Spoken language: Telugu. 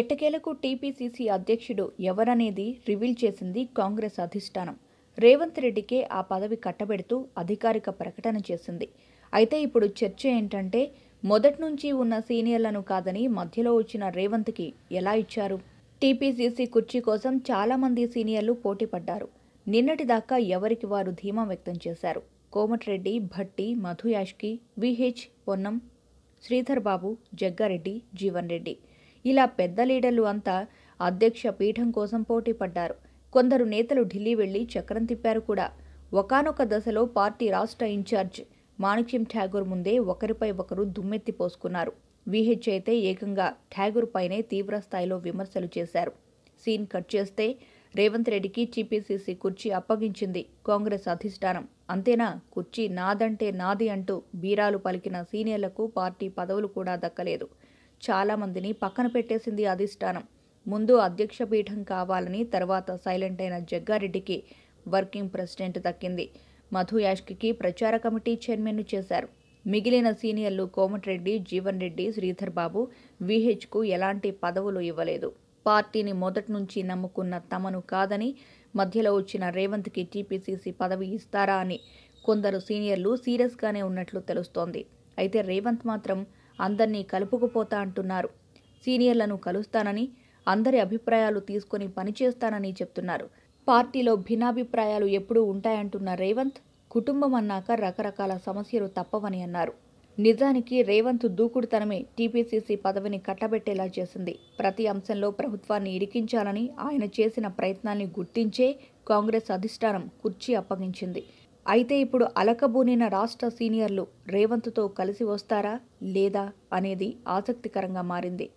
ఎట్టకేలకు టీపీసీసీ అధ్యక్షుడు ఎవరనేది రివీల్ చేసింది కాంగ్రెస్ అధిష్టానం రేవంత్ రెడ్డికే ఆ పదవి కట్టబెడుతూ అధికారిక ప్రకటన చేసింది అయితే ఇప్పుడు చర్చ ఏంటంటే మొదటి నుంచి ఉన్న సీనియర్లను కాదని మధ్యలో వచ్చిన రేవంత్కి ఎలా ఇచ్చారు టీపీసీసీ కుర్చీ కోసం చాలామంది సీనియర్లు పోటీపడ్డారు నిన్నటిదాకా ఎవరికి వారు ధీమా వ్యక్తం చేశారు కోమటిరెడ్డి భట్టి మధుయాష్కి విహెచ్ పొన్నం శ్రీధర్ బాబు జగ్గారెడ్డి జీవన్ రెడ్డి ఇలా పెద్ద లీడర్లు అంతా అధ్యక్ష పీఠం కోసం పోటీ పడ్డారు కొందరు నేతలు ఢిల్లీ వెళ్లి చక్రం తిప్పారు కూడా ఒకనొక దశలో పార్టీ రాష్ట్ర ఇన్ఛార్జ్ మాణిక్యం ఠాగూర్ ముందే ఒకరిపై ఒకరు దుమ్మెత్తి పోసుకున్నారు విహెచ్ అయితే ఏకంగా ఠాగూర్ పైనే తీవ్రస్థాయిలో విమర్శలు చేశారు సీన్ కట్ చేస్తే రేవంత్ రెడ్డికి టీపీసీసీ కుర్చీ అప్పగించింది కాంగ్రెస్ అధిష్టానం అంతేనా కుర్చీ నాదంటే నాది అంటూ బీరాలు పలికిన సీనియర్లకు పార్టీ పదవులు కూడా దక్కలేదు చాలామందిని పక్కన పెట్టేసింది అధిష్టానం ముందు అధ్యక్ష పీఠం కావాలని తర్వాత సైలెంట్ అయిన జగ్గారెడ్డికి వర్కింగ్ ప్రెసిడెంట్ దక్కింది మధు యాష్కి ప్రచార కమిటీ చైర్మన్ను చేశారు మిగిలిన సీనియర్లు కోమటిరెడ్డి జీవన్ రెడ్డి శ్రీధర్ బాబు విహెచ్కు ఎలాంటి పదవులు ఇవ్వలేదు పార్టీని మొదటి నుంచి నమ్ముకున్న తమను కాదని మధ్యలో వచ్చిన రేవంత్కి టీపీసీసీ పదవి ఇస్తారా అని కొందరు సీనియర్లు సీరియస్గానే ఉన్నట్లు తెలుస్తోంది అయితే రేవంత్ మాత్రం అందరినీ కలుపుకుపోతా అంటున్నారు సీనియర్లను కలుస్తానని అందరి అభిప్రాయాలు తీసుకుని పనిచేస్తానని చెప్తున్నారు పార్టీలో భిన్నాభిప్రాయాలు ఎప్పుడూ ఉంటాయంటున్న రేవంత్ కుటుంబం అన్నాక రకరకాల సమస్యలు తప్పవని అన్నారు నిజానికి రేవంత్ దూకుడుతనమే టీపీసీసీ పదవిని కట్టబెట్టేలా చేసింది ప్రతి అంశంలో ప్రభుత్వాన్ని ఇరికించాలని ఆయన చేసిన ప్రయత్నాన్ని గుర్తించే కాంగ్రెస్ అధిష్టానం కుర్చీ అప్పగించింది అయితే ఇప్పుడు అలకబూనిన రాష్ట్ర సీనియర్లు రేవంత్తో కలిసి వస్తారా లేదా అనేది ఆసక్తికరంగా మారింది